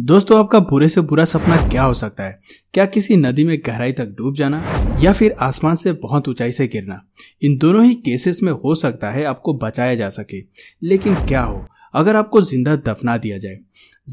दोस्तों आपका बुरे से बुरा सपना क्या हो सकता है क्या किसी नदी में गहराई तक डूब जाना या फिर आसमान से बहुत ऊंचाई से गिरना इन दोनों ही केसेस में हो सकता है आपको बचाया जा सके लेकिन क्या हो अगर आपको जिंदा दफना दिया जाए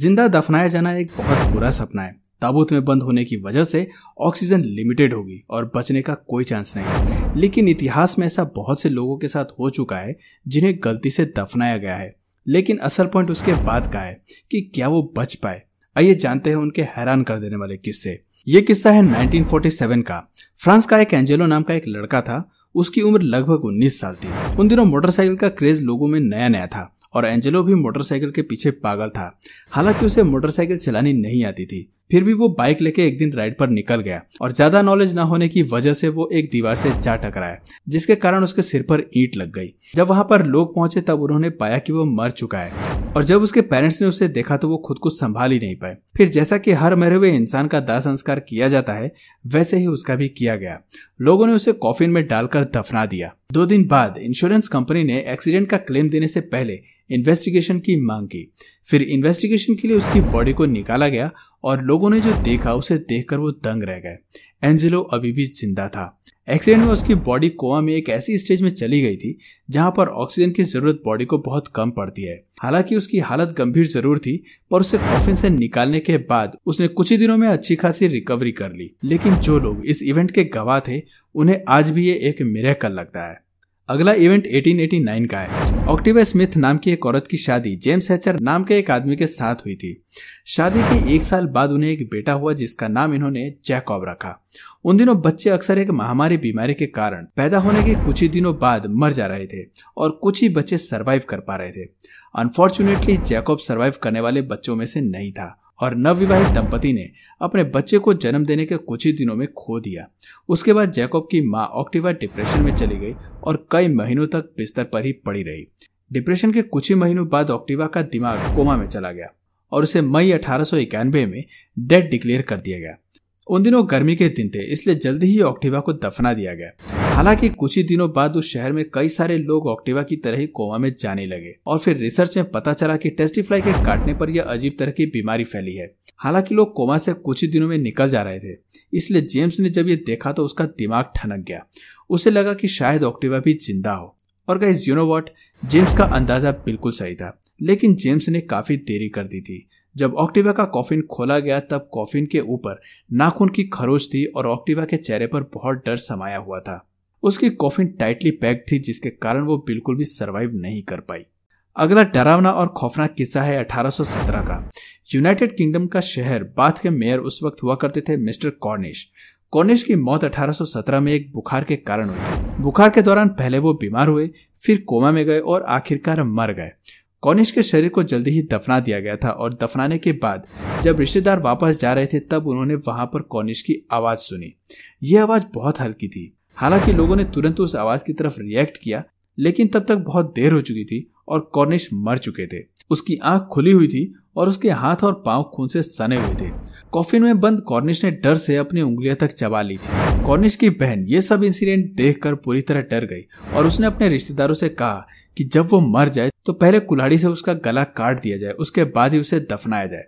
जिंदा दफनाया जाना एक बहुत बुरा सपना है ताबूत में बंद होने की वजह से ऑक्सीजन लिमिटेड होगी और बचने का कोई चांस नहीं लेकिन इतिहास में ऐसा बहुत से लोगों के साथ हो चुका है जिन्हें गलती से दफनाया गया है लेकिन असल पॉइंट उसके बाद का है कि क्या वो बच पाए आइए जानते हैं उनके हैरान कर देने वाले किस्से ये किस्सा है 1947 का फ्रांस का एक एंजेलो नाम का एक लड़का था उसकी उम्र लगभग 19 साल थी उन दिनों मोटरसाइकिल का क्रेज लोगों में नया नया था और एंजेलो भी मोटरसाइकिल के पीछे पागल था हालांकि उसे मोटरसाइकिल चलानी नहीं आती थी फिर भी वो बाइक लेके एक दिन राइड पर निकल गया और ज्यादा नॉलेज न होने की वजह से वो एक दीवार से जा टकराया जिसके कारण उसके सिर पर ईट लग गई जब वहां पर लोग पहुंचे तब उन्होंने पाया कि वो मर चुका है और जब उसके पेरेंट्स ने उसे देखा तो वो खुद को संभाल ही नहीं पाए फिर जैसा कि हर मरे हुए इंसान का दाह संस्कार किया जाता है वैसे ही उसका भी किया गया लोगों ने उसे कॉफिन में डालकर दफना दिया दो दिन बाद इंश्योरेंस कंपनी ने एक्सीडेंट का क्लेम देने से पहले इन्वेस्टिगेशन की मांग की फिर इन्वेस्टिगेशन के लिए उसकी बॉडी को निकाला गया और लोगों ने जो देखा उसे देखकर वो दंग रह गए एंजेलो अभी भी जिंदा था एक्सीडेंट में उसकी बॉडी कोमा में एक ऐसी स्टेज में चली गई थी जहां पर ऑक्सीजन की जरूरत बॉडी को बहुत कम पड़ती है हालांकि उसकी हालत गंभीर जरूर थी पर उसे कॉफिन से निकालने के बाद उसने कुछ ही दिनों में अच्छी खासी रिकवरी कर ली लेकिन जो लोग इस इवेंट के गवाह थे उन्हें आज भी ये एक मिरेकल लगता है अगला इवेंट 1889 का है ऑक्टिवा स्मिथ नाम की एक औरत की शादी जेम्स हैचर नाम के एक आदमी के साथ हुई थी शादी के एक साल बाद उन्हें एक बेटा हुआ जिसका नाम इन्होंने जैकॉब रखा उन दिनों बच्चे अक्सर एक महामारी बीमारी के कारण पैदा होने के कुछ ही दिनों बाद मर जा रहे थे और कुछ ही बच्चे सर्वाइव कर पा रहे थे अनफॉर्चुनेटली जैकॉब सर्वाइव करने वाले बच्चों में से नहीं था और नवविवाहित दंपति ने अपने बच्चे को जन्म देने के कुछ ही दिनों में खो दिया उसके बाद जैकब की माँ ऑक्टिवा डिप्रेशन में चली गई और कई महीनों तक बिस्तर पर ही पड़ी रही डिप्रेशन के कुछ ही महीनों बाद ऑक्टिवा का दिमाग कोमा में चला गया और उसे मई अठारह में डेड डिक्लेयर कर दिया गया उन दिनों गर्मी के दिन थे इसलिए जल्दी ही ऑक्टिवा को दफना दिया गया हालांकि कुछ ही दिनों बाद उस शहर में कई सारे लोग ऑक्टिवा की तरह ही कोमा में जाने लगे और फिर रिसर्च में पता चला कि टेस्टिफ्लाई के काटने पर यह अजीब तरह की बीमारी फैली है हालांकि लोग कोमा से कुछ ही दिनों में निकल जा रहे थे इसलिए जेम्स ने जब ये देखा तो उसका दिमाग ठनक गया उसे लगा कि शायद ऑक्टिवा भी जिंदा हो और guys you know what James का अंदाजा बिल्कुल सही था लेकिन जेम्स ने काफी देरी कर दी थी जब ऑक्टिवा का कॉफिन खोला गया तब कॉफिन के ऊपर नाखून की खरोच थी और ऑक्टिवा के चेहरे पर बहुत डर समाया हुआ था उसकी कॉफिन टाइटली पैक थी जिसके कारण वो बिल्कुल भी सरवाइव नहीं कर पाई अगला डरावना और खौफनाक किस्सा है 1817 का यूनाइटेड किंगडम का शहर बाथ के मेयर उस वक्त हुआ करते थे मिस्टर कॉर्निश कॉर्निश की मौत 1817 में एक बुखार के कारण हुई थी बुखार के दौरान पहले वो बीमार हुए फिर कोमा में गए और आखिरकार मर गए कॉर्निश के शरीर को जल्दी ही दफना दिया गया था और दफनाने के बाद जब रिश्तेदार वापस जा रहे थे तब उन्होंने वहां पर कॉर्निश की आवाज सुनी यह आवाज बहुत हल्की थी हालांकि लोगों ने तुरंत उस आवाज की तरफ रिएक्ट किया लेकिन तब तक बहुत देर हो चुकी थी और कॉर्निश मर चुके थे उसकी आंख खुली हुई थी और उसके हाथ और पांव खून से सने हुए थे कॉफिन में बंद कॉर्निश ने डर से अपनी उंगलियां तक चबा ली थी कॉर्निश की बहन ये सब इंसिडेंट देखकर पूरी तरह डर गई और उसने अपने रिश्तेदारों से कहा कि जब वो मर जाए तो पहले कुल्हाड़ी से उसका गला काट दिया जाए उसके बाद ही उसे दफनाया जाए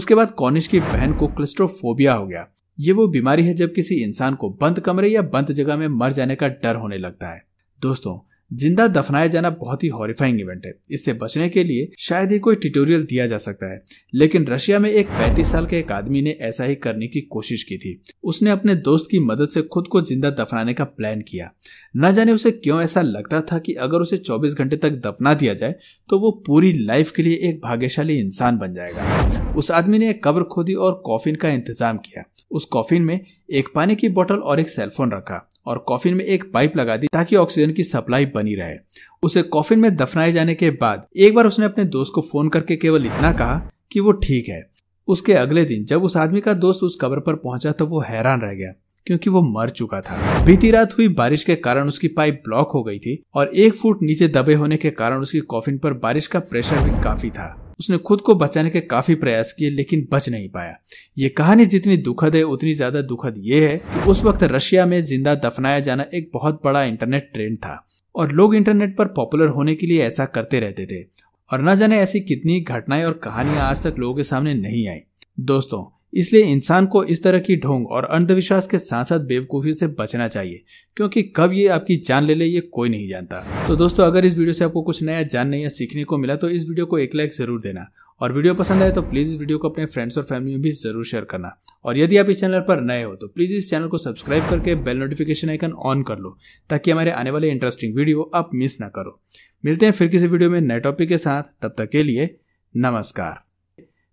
उसके बाद कॉर्निश की बहन को क्लिस्ट्रोफोबिया हो गया ये वो बीमारी है जब किसी इंसान को बंद कमरे या बंद जगह में मर जाने का डर होने लगता है दोस्तों जिंदा दफनाया जाना बहुत ही हॉरिफाइंग इवेंट है इससे बचने के लिए शायद ही कोई ट्यूटोरियल दिया जा सकता है लेकिन रशिया में एक 35 साल के एक आदमी ने ऐसा ही करने की कोशिश की थी उसने अपने दोस्त की मदद से खुद को जिंदा दफनाने का प्लान किया न जाने उसे क्यों ऐसा लगता था कि अगर उसे 24 घंटे तक दफना दिया जाए तो वो पूरी लाइफ के लिए एक भाग्यशाली इंसान बन जाएगा उस आदमी ने एक कब्र खोदी और कॉफिन का इंतजाम किया उस कॉफिन में एक पानी की बोतल और एक सेलफोन रखा और कॉफिन में एक पाइप लगा दी ताकि ऑक्सीजन की सप्लाई बनी रहे उसे कॉफिन में दफनाए जाने के बाद एक बार उसने अपने दोस्त को फोन करके केवल इतना कहा कि वो ठीक है उसके अगले दिन जब उस आदमी का दोस्त उस कब्र पर पहुंचा तो वो हैरान रह गया क्योंकि वो मर चुका था बीती रात हुई बारिश के कारण उसकी पाइप ब्लॉक हो गई थी और एक फुट नीचे दबे होने के कारण उसकी कॉफिन पर बारिश का प्रेशर भी काफी था उसने खुद को बचाने के काफी प्रयास किए लेकिन बच नहीं पाया ये कहानी जितनी दुखद है उतनी ज्यादा दुखद ये है कि उस वक्त रशिया में जिंदा दफनाया जाना एक बहुत बड़ा इंटरनेट ट्रेंड था और लोग इंटरनेट पर पॉपुलर होने के लिए ऐसा करते रहते थे और न जाने ऐसी कितनी घटनाएं और कहानियां आज तक लोगों के सामने नहीं आई दोस्तों इसलिए इंसान को इस तरह की ढोंग और अंधविश्वास के साथ साथ बेवकूफ़ी से बचना चाहिए क्योंकि कब ये आपकी जान ले ले ये कोई नहीं जानता तो दोस्तों अगर इस वीडियो से आपको कुछ नया जानने या सीखने को मिला तो इस वीडियो को एक लाइक ज़रूर देना और वीडियो पसंद आए तो प्लीज़ इस वीडियो को अपने फ्रेंड्स और फैमिली में भी जरूर शेयर करना और यदि आप इस चैनल पर नए हो तो प्लीज़ इस चैनल को सब्सक्राइब करके बेल नोटिफिकेशन आइकन ऑन कर लो ताकि हमारे आने वाले इंटरेस्टिंग वीडियो आप मिस ना करो मिलते हैं फिर किसी वीडियो में नए टॉपिक के साथ तब तक के लिए नमस्कार